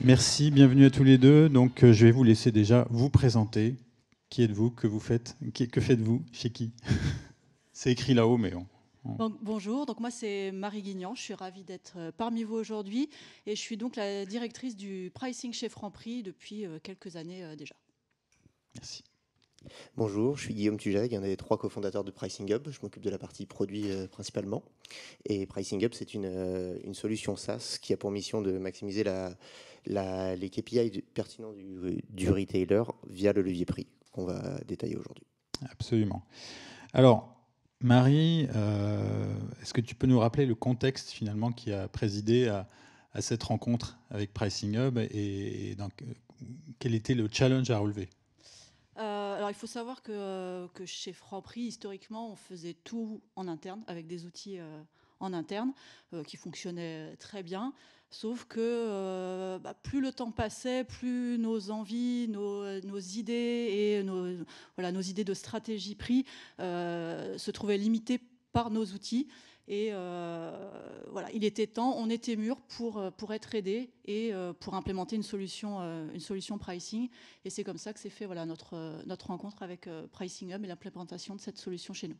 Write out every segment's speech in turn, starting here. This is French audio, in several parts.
Merci, bienvenue à tous les deux. Donc, euh, je vais vous laisser déjà vous présenter. Qui êtes-vous Que vous faites Que faites-vous Chez qui C'est écrit là-haut, mais on, bonjour, donc moi c'est Marie Guignan, je suis ravie d'être euh, parmi vous aujourd'hui et je suis donc la directrice du pricing chez Franprix depuis euh, quelques années déjà. Merci. Bonjour, je suis Guillaume Tujag, un des trois cofondateurs de Pricing Hub. Je m'occupe de la partie produit euh, principalement. Et Pricing Hub, c'est euh, une, solution SaaS qui a pour mission de maximiser les KPI pertinents du, retailer via le levier prix qu'on va détailler aujourd'hui. Absolument. Alors, Marie, euh, est-ce que tu peux nous rappeler le contexte finalement qui a présidé à, cette rencontre avec Pricing Hub et, quel était le challenge à relever alors il faut savoir euh, que, chez Franprix, historiquement, on faisait tout en interne, avec des outils euh, en interne, euh, qui fonctionnaient très bien. Sauf que bah, plus le temps passait, plus nos envies, nos, idées et nos, nos idées de stratégie prix se trouvaient limitées par nos outils. Et euh, voilà, il était temps, on était mûr pour, euh, pour être aidé et euh, pour implémenter une solution, une solution pricing. Et c'est comme ça que s'est fait voilà, notre, notre rencontre avec Pricing Hub et l'implémentation de cette solution chez nous.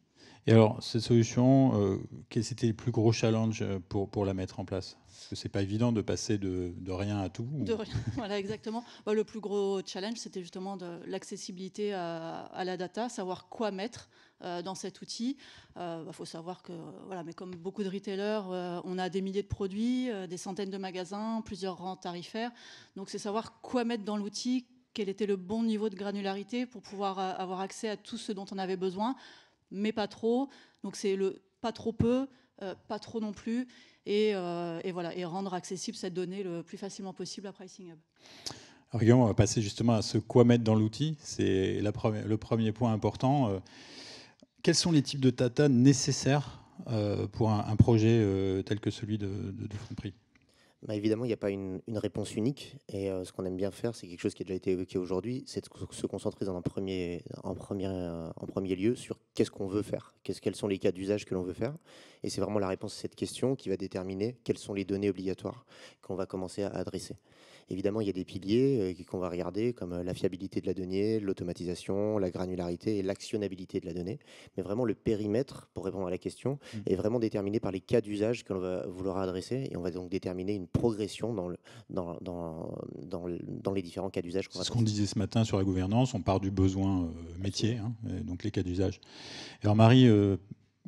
Et alors, cette solution, quel c'était le plus gros challenge pour, pour la mettre en place Parce que c'est pas évident de passer de, de rien à tout. De rien, voilà, exactement. Bah, le plus gros challenge, c'était justement de l'accessibilité à, à la data, savoir quoi mettre euh, dans cet outil. Il euh, bah, faut savoir que, voilà, mais comme beaucoup de retailers, euh, on a des milliers de produits, des centaines de magasins, plusieurs rangs tarifaires. Donc c'est savoir quoi mettre dans l'outil, quel était le bon niveau de granularité pour pouvoir avoir accès à tout ce dont on avait besoin, mais pas trop. Donc c'est le pas trop peu, pas trop non plus, et, voilà, et rendre accessible cette donnée le plus facilement possible à Pricing Hub. Alors, on va passer justement à ce quoi mettre dans l'outil. C'est le premier point important quels sont les types de data nécessaires euh, pour un, projet euh, tel que celui de, de, de bah, Évidemment, il n'y a pas une, réponse unique. Et euh, ce qu'on aime bien faire, c'est quelque chose qui a déjà été évoqué aujourd'hui, c'est de se concentrer dans un premier, en, premier, lieu sur qu'est-ce qu'on veut faire, quels sont les cas d'usage que l'on veut faire. Et c'est vraiment la réponse à cette question qui va déterminer quelles sont les données obligatoires qu'on va commencer à adresser. Évidemment, il y a des piliers euh, qu'on va regarder, comme euh, la fiabilité de la donnée, l'automatisation, la granularité et l'actionnabilité de la donnée. Mais vraiment, le périmètre, pour répondre à la question, mmh. est vraiment déterminé par les cas d'usage que l'on va vouloir adresser. Et on va donc déterminer une progression dans, les différents cas d'usage qu'on va C'est ce qu'on disait ce matin sur la gouvernance. On part du besoin euh, métier, hein, donc les cas d'usage. Alors, Marie,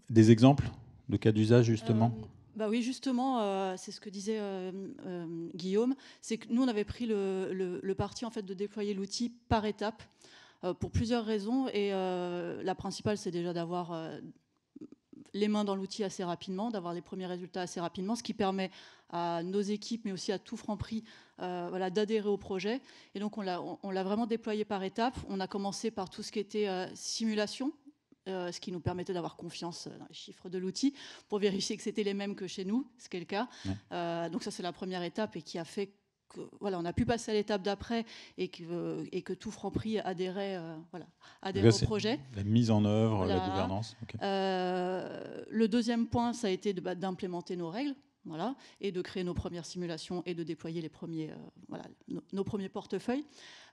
des exemples de cas d'usage, justement bah oui, justement, euh, c'est ce que disait euh, euh, Guillaume. C'est que nous, on avait pris le, parti en fait de déployer l'outil par étape pour plusieurs raisons. Et la principale, c'est déjà d'avoir les mains dans l'outil assez rapidement, d'avoir les premiers résultats assez rapidement, ce qui permet à nos équipes, mais aussi à tout franc d'adhérer au projet. Et donc, on l'a vraiment déployé par étape. On a commencé par tout ce qui était simulation, euh, ce qui nous permettait d'avoir confiance euh, dans les chiffres de l'outil pour vérifier que c'était les mêmes que chez nous, ce qui est le cas. Euh, donc ça, c'est la première étape et qui a fait que, voilà, on a pu passer à l'étape d'après et que, et que tout Franprix adhérait, voilà, adhérait au projet. La mise en œuvre, la gouvernance. le deuxième point, ça a été bah, d'implémenter nos règles voilà, et de créer nos premières simulations et de déployer les premiers, euh, nos premiers portefeuilles.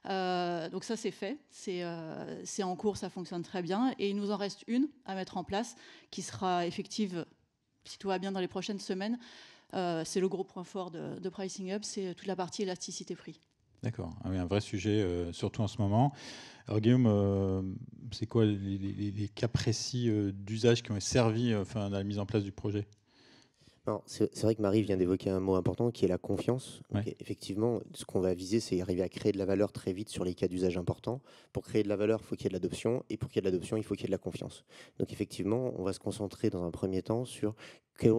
Euh, donc ça, c'est fait, euh, c'est en cours, ça fonctionne très bien. Et il nous en reste une à mettre en place qui sera effective, si tout va bien, dans les prochaines semaines. c'est le gros point fort de, Pricing Up, c'est toute la partie élasticité prix. D'accord, ah un vrai sujet, surtout en ce moment. Alors Guillaume, c'est quoi les, cas précis d'usage qui ont servi enfin, à la mise en place du projet c'est vrai que Marie vient d'évoquer un mot important qui est la confiance. effectivement, ce qu'on va viser, c'est arriver à créer de la valeur très vite sur les cas d'usage importants. Pour créer de la valeur, il faut qu'il y ait de l'adoption. Et pour qu'il y ait de l'adoption, il faut qu'il y ait de la confiance. Donc effectivement, on va se concentrer dans un premier temps sur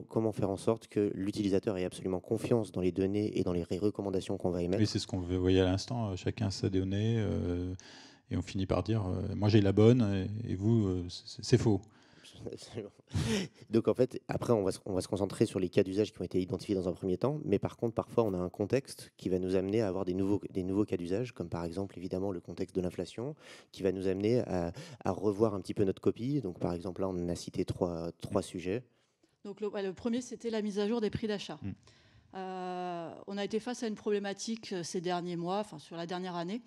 comment faire en sorte que l'utilisateur ait absolument confiance dans les données et dans les recommandations qu'on va émettre. Et c'est ce qu'on voyait à l'instant, euh, chacun sa donnée, euh, et on finit par dire, euh, moi j'ai la bonne, et, vous, c'est faux. Donc en fait, après, on va, se, concentrer sur les cas d'usage qui ont été identifiés dans un premier temps, mais par contre, parfois, on a un contexte qui va nous amener à avoir des nouveaux, des nouveaux cas d'usage, comme par exemple, évidemment, le contexte de l'inflation, qui va nous amener à, revoir un petit peu notre copie. Donc par exemple, là, on a cité trois, sujets. Donc le, premier, c'était la mise à jour des prix d'achat. Mm. Euh, on a été face à une problématique euh, ces derniers mois, enfin sur la dernière année,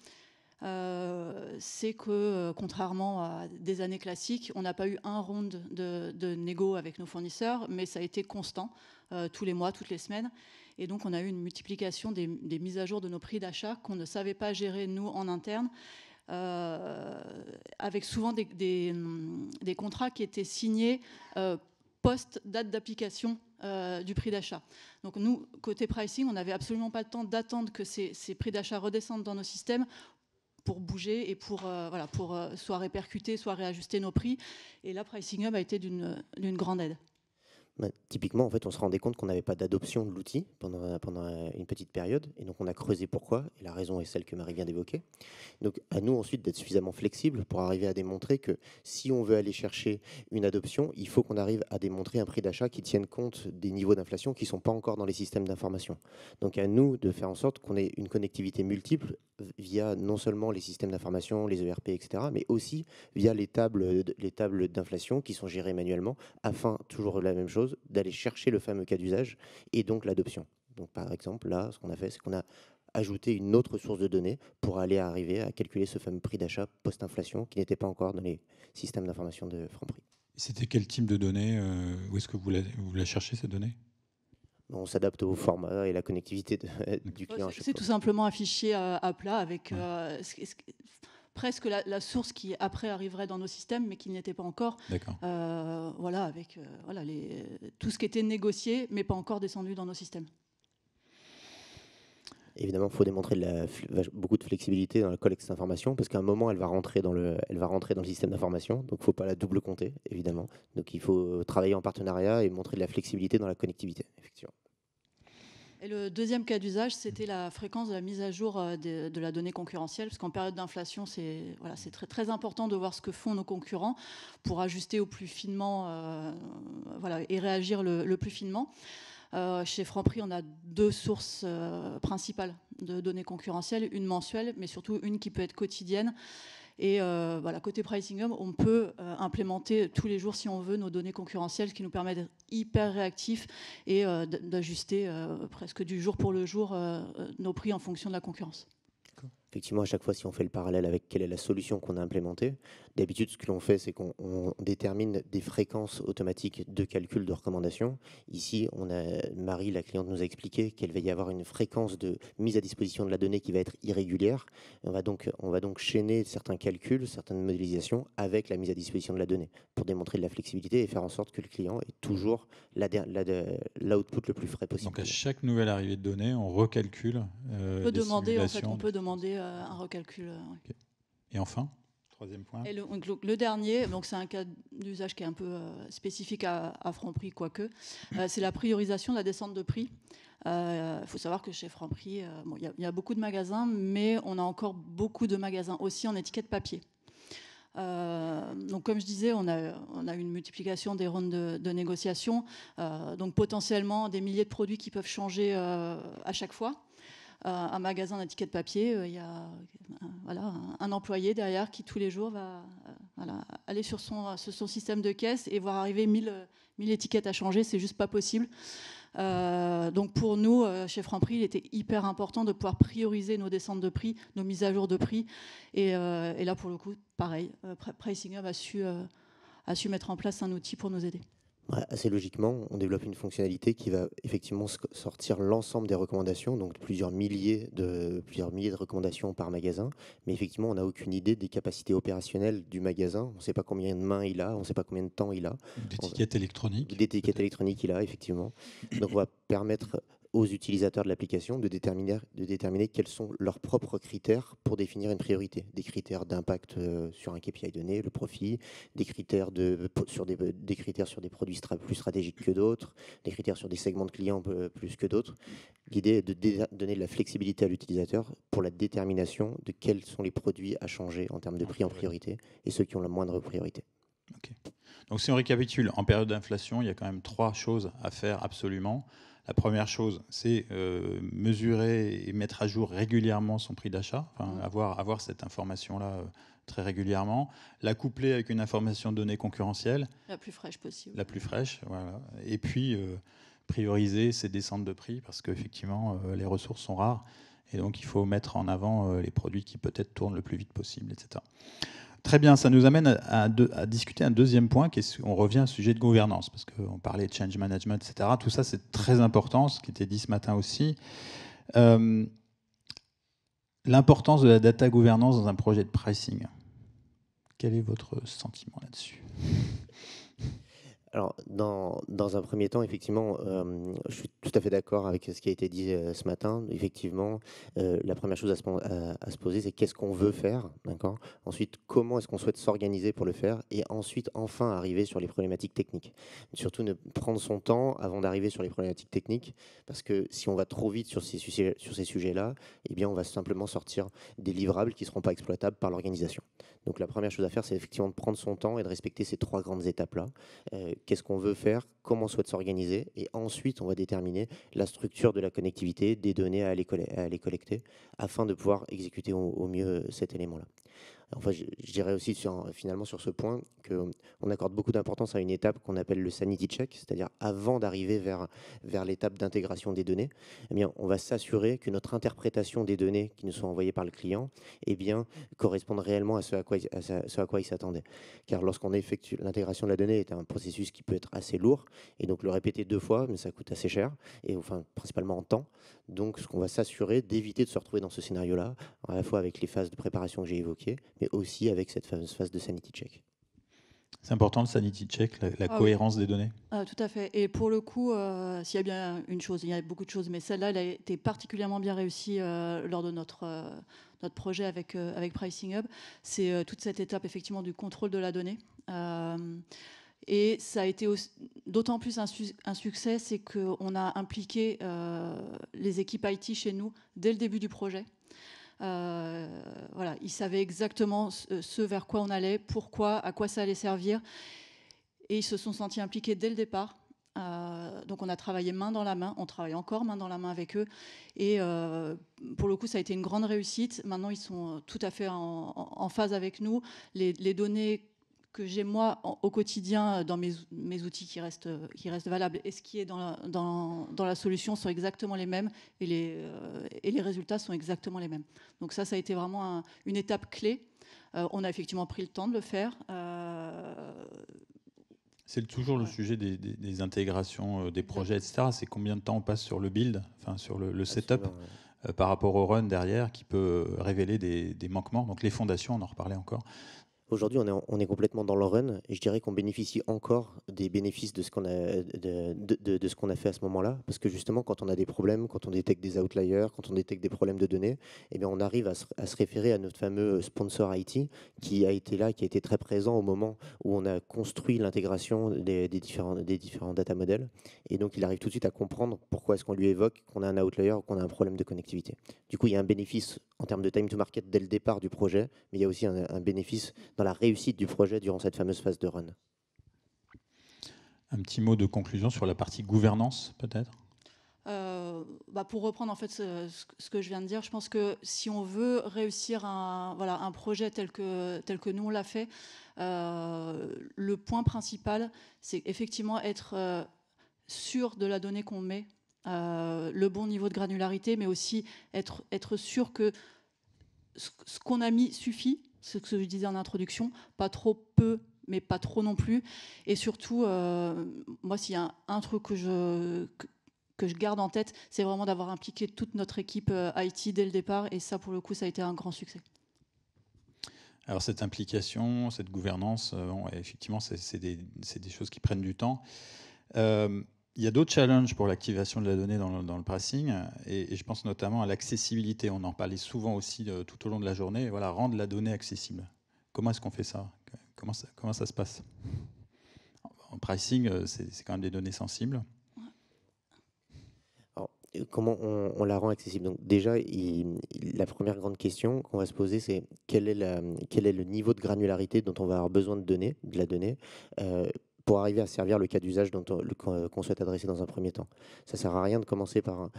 euh, c'est que, euh, contrairement à des années classiques, on n'a pas eu un round de, négo avec nos fournisseurs, mais ça a été constant, euh, tous les mois, toutes les semaines. Et donc, on a eu une multiplication des, mises à jour de nos prix d'achat qu'on ne savait pas gérer, nous, en interne. avec souvent hum, des, contrats qui étaient signés post-date d'application du prix d'achat. Donc nous, côté pricing, on n'avait absolument pas le temps d'attendre que ces, ces prix d'achat redescendent dans nos systèmes pour bouger et pour, euh, voilà, pour euh, soit répercuter, soit réajuster nos prix. Et là, Pricing Hub a été d'une grande aide. Bah, typiquement, en fait, on se rendait compte qu'on n'avait pas d'adoption de l'outil pendant, pendant euh, une petite période, et donc on a creusé pourquoi, et la raison est celle que Marie vient d'évoquer. Donc à nous ensuite d'être suffisamment flexibles pour arriver à démontrer que si on veut aller chercher une adoption, il faut qu'on arrive à démontrer un prix d'achat qui tienne compte des niveaux d'inflation qui ne sont pas encore dans les systèmes d'information. Donc à nous de faire en sorte qu'on ait une connectivité multiple via non seulement les systèmes d'information, les ERP, etc., mais aussi via les tables, les tables d'inflation qui sont gérées manuellement, afin, toujours la même chose, d'aller chercher le fameux cas d'usage et donc l'adoption. Donc par exemple, là, ce qu'on a fait, c'est qu'on a ajouté une autre source de données pour aller arriver à calculer ce fameux prix d'achat post-inflation qui n'était pas encore dans les systèmes d'information de Franprix. C'était quel type de données euh, Où est-ce que vous la, vous cherchez, ces données on s'adapte au format et la connectivité du client. C'est tout simplement un à, plat avec. Euh, presque la, source qui après arriverait dans nos systèmes, mais qui n'y était pas encore. Euh, voilà, avec euh, les, tout ce qui était négocié, mais pas encore descendu dans nos systèmes. Évidemment, il faut démontrer la, beaucoup de flexibilité dans la collecte d'informations parce qu'à un moment, elle va rentrer dans le, elle va rentrer dans le système d'information. Donc, il ne faut pas la double compter, évidemment. Donc, il faut travailler en partenariat et montrer de la flexibilité dans la connectivité, effectivement. Et le deuxième cas d'usage, c'était la fréquence de la mise à jour euh, de, la donnée concurrentielle, parce qu'en période d'inflation, c'est voilà, très, très important de voir ce que font nos concurrents pour ajuster au plus finement euh, voilà, et réagir le, plus finement. Euh, chez Franprix, on a deux sources principales de données concurrentielles, une mensuelle, mais surtout une qui peut être quotidienne et euh, voilà, côté pricing, hum, on peut euh, implémenter tous les jours, si on veut, nos données concurrentielles, ce qui nous permet d'être hyper réactifs et euh, d'ajuster presque du jour pour le jour nos prix en fonction de la concurrence effectivement, à chaque fois, si on fait le parallèle avec quelle est la solution qu'on a implémentée, d'habitude, ce que l'on fait, c'est qu'on détermine des fréquences automatiques de calcul de recommandations. Ici, on a, Marie, la cliente, nous a expliqué qu'il va y avoir une fréquence de mise à disposition de la donnée qui va être irrégulière. On va donc, on va donc chaîner certains calculs, certaines modélisations avec la mise à disposition de la donnée pour démontrer de la flexibilité et faire en sorte que le client ait toujours l'output la, le plus frais possible. Donc, à chaque nouvelle arrivée de données, on recalcule. demander, euh, on peut demander euh, un recalcul. Euh, Et enfin Troisième point. le, dernier, donc c'est un cas d'usage qui est un peu euh, spécifique à, à Franprix, quoique, c'est la priorisation de la descente de prix. Il faut savoir que chez Franprix, il bon, y, y, a beaucoup de magasins, mais on a encore beaucoup de magasins aussi en étiquette papier. donc, comme je disais, on a, on a une multiplication des rondes de négociation, donc potentiellement des milliers de produits qui peuvent changer à chaque fois. Euh, un magasin d'étiquettes papier, euh, il y a euh, voilà, un, employé derrière qui tous les jours va voilà, aller sur son, son, système de caisse et voir arriver 1000, étiquettes à changer, c'est juste pas possible. donc pour nous, chez Franprix, il était hyper important de pouvoir prioriser nos descentes de prix, nos mises à jour de prix. Et, et là, pour le coup, pareil, Pricing Hub a su, a su mettre en place un outil pour nous aider. Assez logiquement, on développe une fonctionnalité qui va effectivement sortir l'ensemble des recommandations, donc plusieurs milliers de, plusieurs milliers de recommandations par magasin. Mais effectivement, on n'a aucune idée des capacités opérationnelles du magasin. On ne sait pas combien de mains il a, on ne sait pas combien de temps il a. D'étiquettes électroniques. D'étiquettes électroniques il a, effectivement. Donc on va permettre aux utilisateurs de l'application de déterminer, de déterminer quels sont leurs propres critères pour définir une priorité. Des critères d'impact euh, sur un KPI donné, le profit, des critères, de, sur, des, des critères sur des produits plus stratégiques que d'autres, des critères sur des segments de clients euh, plus que d'autres. L'idée est de donner de la flexibilité à l'utilisateur pour la détermination de quels sont les produits à changer en termes de prix en priorité et ceux qui ont la moindre priorité. Donc si on récapitule, en période d'inflation, il y a quand même trois choses à faire absolument. La première chose, c'est euh, mesurer et mettre à jour régulièrement son prix d'achat, mmh. avoir, avoir cette information-là euh, très régulièrement, la coupler avec une information donnée concurrentielle. La plus fraîche possible. La plus fraîche, voilà. Et puis, euh, prioriser ces descentes de prix, parce qu'effectivement, les ressources sont rares, et donc il faut mettre en avant les produits qui peut-être tournent le plus vite possible, etc. Très bien, ça nous amène à, discuter un deuxième point, qui est, on revient au sujet de gouvernance, parce qu'on parlait de change management, etc. Tout ça, c'est très important, ce qui était dit ce matin aussi. Euh, l'importance de la data gouvernance dans un projet de pricing. Quel est votre sentiment là-dessus alors, dans, un premier temps, effectivement, euh, je suis tout à fait d'accord avec ce qui a été dit euh, ce matin. Effectivement, euh, la première chose à se, poser, c'est qu'est-ce qu'on veut faire, d'accord Ensuite, comment est-ce qu'on souhaite s'organiser pour le faire Et ensuite, enfin, arriver sur les problématiques techniques. Surtout, ne prendre son temps avant d'arriver sur les problématiques techniques, parce que si on va trop vite sur ces, sur ces sujets-là, eh bien, on va simplement sortir des livrables qui ne seront pas exploitables par l'organisation. Donc, la première chose à faire, c'est effectivement de prendre son temps et de respecter ces trois grandes étapes-là qu'est-ce qu'on veut faire, comment on souhaite s'organiser, et ensuite on va déterminer la structure de la connectivité des données à aller, collecter afin de pouvoir exécuter au, mieux euh, cet élément-là je, dirais aussi sur, finalement sur ce point qu'on euh, accorde beaucoup d'importance à une étape qu'on appelle le sanity check, c'est-à-dire avant d'arriver vers, l'étape d'intégration des données, eh bien, on va s'assurer que notre interprétation des données qui nous sont envoyées par le client eh bien, correspondent réellement à ce à quoi, ce il s'attendait. Car lorsqu'on effectue l'intégration de la donnée, c'est un processus qui peut être assez lourd, et donc le répéter deux fois, ça coûte assez cher, et enfin principalement en temps. Donc, ce qu'on va s'assurer d'éviter de se retrouver dans ce scénario-là, à la fois avec les phases de préparation que j'ai évoquées, mais aussi avec cette fameuse phase de sanity check. C'est important le sanity check, la, ah cohérence des données ah, Tout à fait. Et pour le coup, euh, s'il y a bien une chose, il y a beaucoup de choses, mais celle-là, elle a été particulièrement bien réussie euh, lors de notre, euh, notre projet avec, avec Pricing Hub. C'est toute cette étape, effectivement, du contrôle de la donnée. et ça a été d'autant plus un, un succès, c'est qu'on a impliqué les équipes IT chez nous dès le début du projet. Euh, voilà, ils savaient exactement ce vers quoi on allait, pourquoi, à quoi ça allait servir. Et ils se sont sentis impliqués dès le départ. Euh, donc on a travaillé main dans la main, on travaille encore main dans la main avec eux. Et euh, pour le coup, ça a été une grande réussite. Maintenant, ils sont tout à fait en, phase avec nous. Les, les données que j'ai moi au quotidien euh, dans mes, outils qui restent, euh, qui restent valables et ce qui est dans la, dans, la solution sont exactement les mêmes et les, euh, et les résultats sont exactement les mêmes. Donc ça, ça a été vraiment une étape clé. on a effectivement pris le temps de le faire. c'est toujours le sujet des, des, intégrations, des projets, etc. C'est combien de temps on passe sur le build, enfin sur le, le ah, setup par rapport au run derrière qui peut révéler des, des, manquements. Donc les fondations, on en reparlait encore, Aujourd'hui, on est, complètement dans le run et je dirais qu'on bénéficie encore des bénéfices de ce qu'on a, de, ce qu'on a fait à ce moment-là. Parce que justement, quand on a des problèmes, quand on détecte des outliers, quand on détecte des problèmes de données, eh bien, on arrive à se, référer à notre fameux sponsor IT qui a été là, qui a été très présent au moment où on a construit l'intégration des, différents, des différents data models. Et donc, il arrive tout de suite à comprendre pourquoi est-ce qu'on lui évoque qu'on a un outlier ou qu'on a un problème de connectivité. Du coup, il y a un bénéfice en termes de time to market dès le départ du projet, mais il y a aussi un, bénéfice dans la réussite du projet durant cette fameuse phase de run. Un petit mot de conclusion sur la partie gouvernance, peut-être euh, bah, pour reprendre en fait ce, que je viens de dire, je pense que si on veut réussir un, voilà, un projet tel que, tel que nous on l'a fait, euh, le point principal, c'est effectivement être euh, sûr de la donnée qu'on met, le bon niveau de granularité, mais aussi être, être sûr que ce qu'on a mis suffit ce que je disais en introduction, pas trop peu, mais pas trop non plus. Et surtout, euh, moi, s'il y a un, truc que je, que, je garde en tête, c'est vraiment d'avoir impliqué toute notre équipe euh, IT dès le départ. Et ça, pour le coup, ça a été un grand succès. Alors cette implication, cette gouvernance, euh, effectivement, c'est des, choses qui prennent du temps il y a d'autres challenges pour l'activation de la donnée dans le, pricing, et, je pense notamment à l'accessibilité. On en parlait souvent aussi euh, tout au long de la journée. Voilà, rendre la donnée accessible. Comment est-ce qu'on fait ça comment, ça comment ça se passe En pricing, euh, c'est quand même des données sensibles. Alors, euh, comment on, la rend accessible Donc déjà, la première grande question qu'on va se poser, c'est quel, quel, est le niveau de granularité dont on va avoir besoin de données, de la donnée pour arriver à servir le cas d'usage qu'on souhaite adresser dans un premier temps. Ça ne sert à rien de commencer par,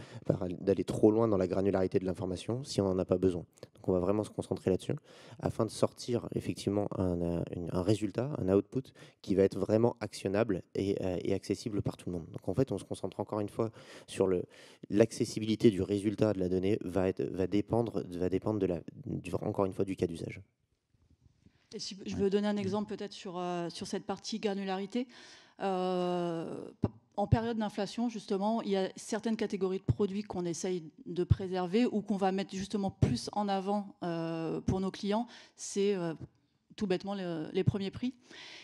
d'aller trop loin dans la granularité de l'information si on n'en a pas besoin. Donc on va vraiment se concentrer là-dessus afin de sortir effectivement un, résultat, un output qui va être vraiment actionnable euh, et, accessible par tout le monde. Donc en fait, on se concentre encore une fois sur l'accessibilité du résultat de la donnée va, va dépendre, va dépendre de la, encore une fois du cas d'usage je veux donner un mm. exemple peut-être sur, euh, sur cette partie granularité. Euh, en période d'inflation, justement, il y a certaines catégories de produits qu'on essaye de préserver ou qu'on va mettre justement plus en avant euh, pour nos clients. C'est tout bêtement les, les premiers prix.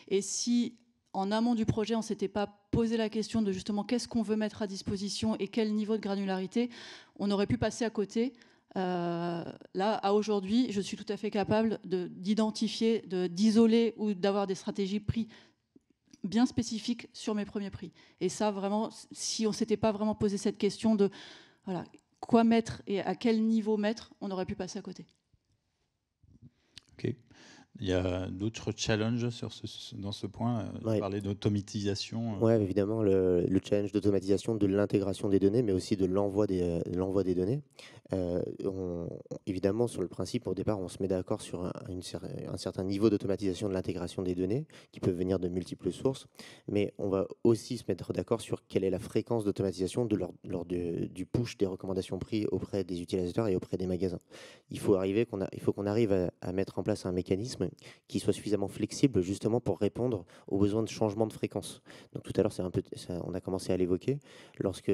Et si en amont du projet, on ne s'était pas posé la question de justement qu'est-ce qu'on veut mettre à disposition et quel niveau de granularité, on aurait pu passer à côté euh, là, à aujourd'hui, je suis tout à fait capable d'identifier, d'isoler ou d'avoir des stratégies prix bien spécifiques sur mes premiers prix. Et ça, vraiment, si on ne s'était pas vraiment posé cette question de voilà, quoi mettre et à quel niveau mettre, on aurait pu passer à côté. Ok. Il y a d'autres challenges sur ce, dans ce point Vous euh, Parler d'automatisation. Euh. Oui, évidemment, le, challenge d'automatisation de l'intégration des données, mais aussi de l'envoi des, euh, des données. évidemment, sur le principe, au départ, on se met d'accord sur un, une, un, certain niveau d'automatisation de l'intégration des données, qui peut venir de multiples sources, mais on va aussi se mettre d'accord sur quelle est la fréquence d'automatisation lors, du push des recommandations prix auprès des utilisateurs et auprès des magasins. Il faut, arriver qu'on a, il faut qu'on arrive à mettre en place un mécanisme qui soit suffisamment flexible justement pour répondre aux besoins de changement de fréquence. Donc tout à l'heure, c'est un peu, on a commencé à l'évoquer lorsque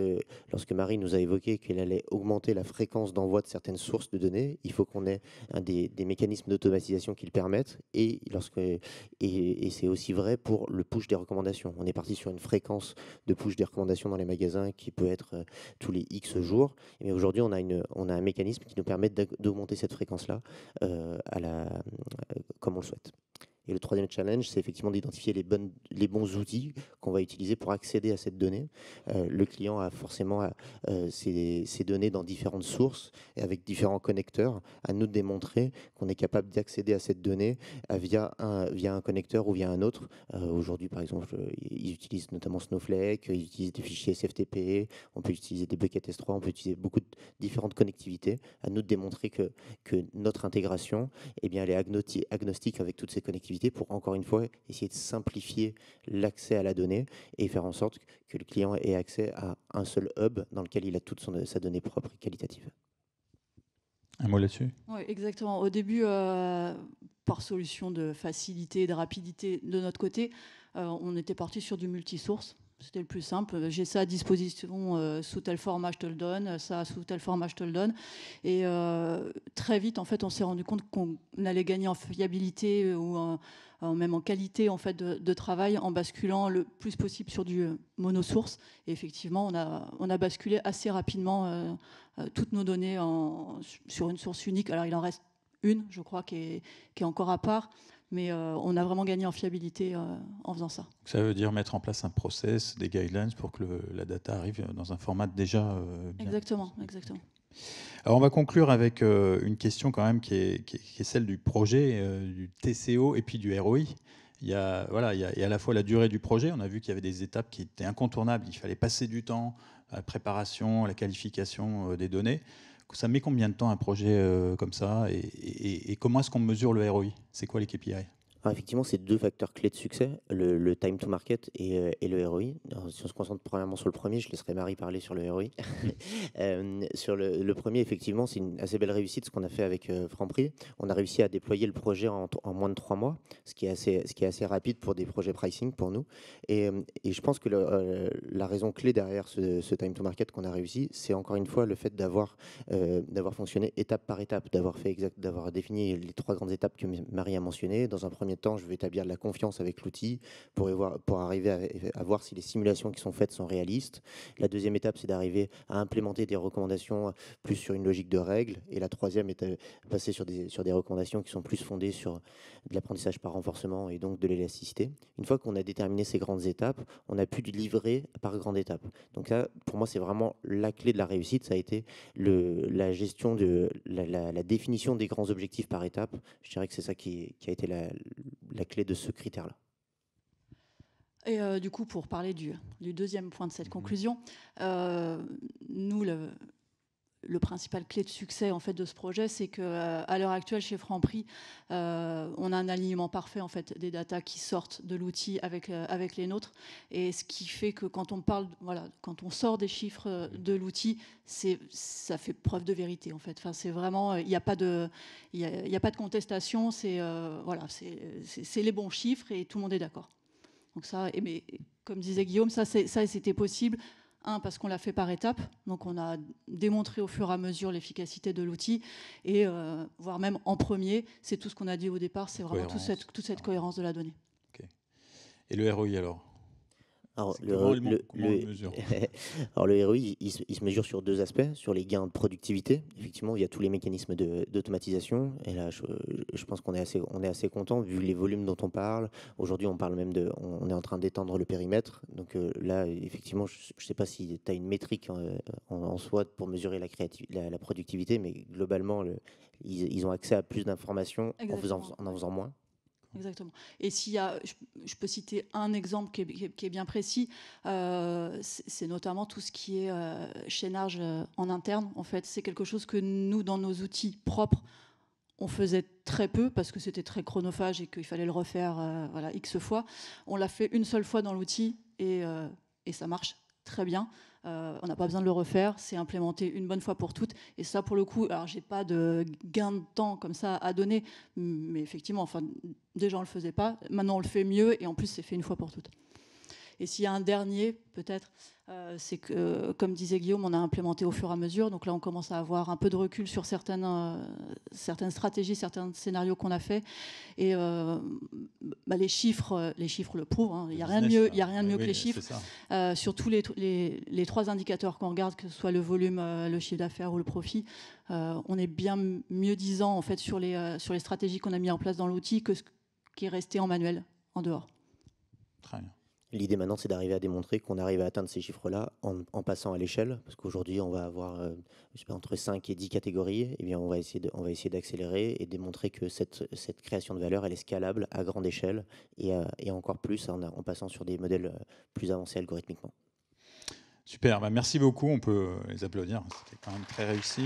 lorsque Marie nous a évoqué qu'elle allait augmenter la fréquence d'envoi de certaines sources de données. Il faut qu'on ait un des, mécanismes d'automatisation qui le permettent. Et lorsque et, c'est aussi vrai pour le push des recommandations. On est parti sur une fréquence de push des recommandations dans les magasins qui peut être euh, tous les X jours. Mais aujourd'hui, on a une on a un mécanisme qui nous permet d'augmenter cette fréquence là euh, à la euh, comme on le souhaite. Et le troisième challenge, c'est effectivement d'identifier les, bons outils qu'on va utiliser pour accéder à cette donnée. Euh, le client a forcément ces euh, données dans différentes sources et avec différents connecteurs. À nous de démontrer qu'on est capable d'accéder à cette donnée euh, via un, connecteur ou via un autre. Aujourd'hui, par exemple, ils utilisent notamment Snowflake, ils utilisent des fichiers SFTP, on peut utiliser des buckets S3, on peut utiliser beaucoup de différentes connectivités. À nous de démontrer que, notre intégration, eh bien, elle est agnostique avec toutes ces connectivités pour, encore une fois, essayer de simplifier l'accès à la donnée et faire en sorte que le client ait accès à un seul hub dans lequel il a toute sa donnée propre et qualitative. Un mot là-dessus Oui, exactement. Au début, euh, par solution de facilité, et de rapidité de notre côté, euh, on était parti sur du multisource. C'était le plus simple. Euh, j'ai ça à disposition euh, sous tel format, je te le donne. Euh, ça sous tel format, je te le donne. Et très vite, en fait, on s'est rendu compte qu'on allait gagner en fiabilité ou en, même en qualité en fait de, travail en basculant le plus possible sur du monosource. Et effectivement, on a, on a basculé assez rapidement toutes nos données sur une source unique. Alors, il en reste une, je crois, qui qui est encore à part. Mais euh, on a vraiment gagné en fiabilité euh, en faisant ça. Ça veut dire mettre en place un process, des guidelines pour que la data arrive dans un format déjà euh, bien. Exactement, exactement. Alors on va conclure avec une question quand même qui est, celle du projet, du TCO et puis du ROI. Il y, a, voilà, il y a à la fois la durée du projet, on a vu qu'il y avait des étapes qui étaient incontournables, il fallait passer du temps à la préparation, à la qualification des données. Ça met combien de temps un projet euh, comme ça et, comment est-ce qu'on mesure le ROI C'est quoi les KPI effectivement, c'est deux facteurs clés de succès, le, time to market et, euh, le ROI. si on se concentre premièrement sur le premier, je laisserai Marie parler sur le ROI. Euh, sur le, premier, effectivement, c'est une assez belle réussite ce qu'on a fait avec euh, Franprix. On a réussi à déployer le projet en, moins de trois mois, ce qui, est assez, ce qui est assez rapide pour des projets pricing pour nous. Et, je pense que la raison clé derrière ce, time to market qu'on a réussi, c'est encore une fois le fait d'avoir fonctionné étape par étape, d'avoir fait d'avoir défini les trois grandes étapes que Marie a mentionnées dans un premier temps, je vais établir de la confiance avec l'outil pour, pour, arriver à, voir si les simulations qui sont faites sont réalistes. La deuxième étape, c'est d'arriver à implémenter des recommandations euh, plus sur une logique de règles. Et la troisième est de euh, passer sur des, sur des recommandations qui sont plus fondées sur de l'apprentissage par renforcement et donc de l'élasticité. Une fois qu'on a déterminé ces grandes étapes, on a pu livrer par grande étape. Donc ça, pour moi, c'est vraiment la clé de la réussite. Ça a été le, la gestion de la, définition des grands objectifs par étape. Je dirais que c'est ça qui, qui, a été la, la clé de ce critère-là. Et euh, du coup, pour parler du, deuxième point de cette mhm. conclusion, euh, nous, le, le principal clé de succès en fait de ce projet, c'est que euh, à l'heure actuelle chez Franprix, euh, on a un alignement parfait en fait des datas qui sortent de l'outil avec euh, avec les nôtres, et ce qui fait que quand on parle, voilà, quand on sort des chiffres de l'outil, c'est ça fait preuve de vérité en fait. Enfin, c'est vraiment, il n'y a pas de, il y a, pas de contestation. C'est voilà, c'est les bons chiffres et tout le monde est d'accord. Donc ça, mais comme disait Guillaume, ça c'était possible un, parce qu'on l'a fait par étapes, donc on a démontré au fur et à mesure l'efficacité de l'outil, et euh, voire même en premier, c'est tout ce qu'on a dit au départ, c'est vraiment toute cette, cohérence de la donnée. Et le ROI alors alors le, le, ROI, il, se, mesure sur deux aspects, sur les gains de productivité. Effectivement, il y tous les mécanismes d'automatisation. Et là, je, pense qu'on est assez, assez content vu les volumes dont on parle. Aujourd'hui, on parle même de, on, est en train d'étendre le périmètre. Donc euh, là, effectivement, je ne sais pas si tu as une métrique euh, en, soi pour mesurer la, productivité, mais globalement, ils, ont accès à plus d'informations en, en, en faisant moins. Exactement. Et s'il y a, je, peux citer un exemple qui est, bien précis, euh, c'est notamment tout ce qui est euh, chaînage euh, en interne. En fait, c'est quelque chose que nous, dans nos outils propres, on faisait très peu parce que c'était très chronophage et qu'il fallait le refaire voilà, X fois. On l'a fait une seule fois dans l'outil et, et ça marche très bien. Euh, on n'a pas besoin de le refaire, c'est implémenté une bonne fois pour toutes. Et ça, pour le coup, alors j'ai pas de gain de temps comme ça à donner, mais effectivement, enfin, déjà on le faisait pas, maintenant on le fait mieux et en plus c'est fait une fois pour toutes. Et s'il y a un dernier, peut-être, euh, c'est que, euh, comme disait Guillaume, on a implémenté au fur et à mesure. Donc là, on commence à avoir un peu de recul sur certaines, euh, certaines stratégies, certains scénarios qu'on a fait. Et bah, les, chiffres, les chiffres le prouvent. Hein. Il n'y a, rien de mieux, y a rien de mieux que les chiffres. sur tous les, les, trois indicateurs qu'on regarde, que ce soit le volume, le chiffre d'affaires ou le profit, on est bien mieux disant en fait, sur, les, sur les stratégies qu'on a mis en place dans l'outil que ce qui est resté en manuel, en dehors. Très bien. L'idée maintenant, c'est d'arriver à démontrer qu'on arrive à atteindre ces chiffres-là en, passant à l'échelle, parce qu'aujourd'hui, on va avoir euh, entre 5 et 10 catégories, et eh bien on va essayer on va essayer d'accélérer et démontrer que cette, création de valeur, elle est scalable à grande échelle et, euh, encore plus en, passant sur des modèles euh, plus avancés algorithmiquement. Super, bah, merci beaucoup, on peut les applaudir, c'était quand même très réussi.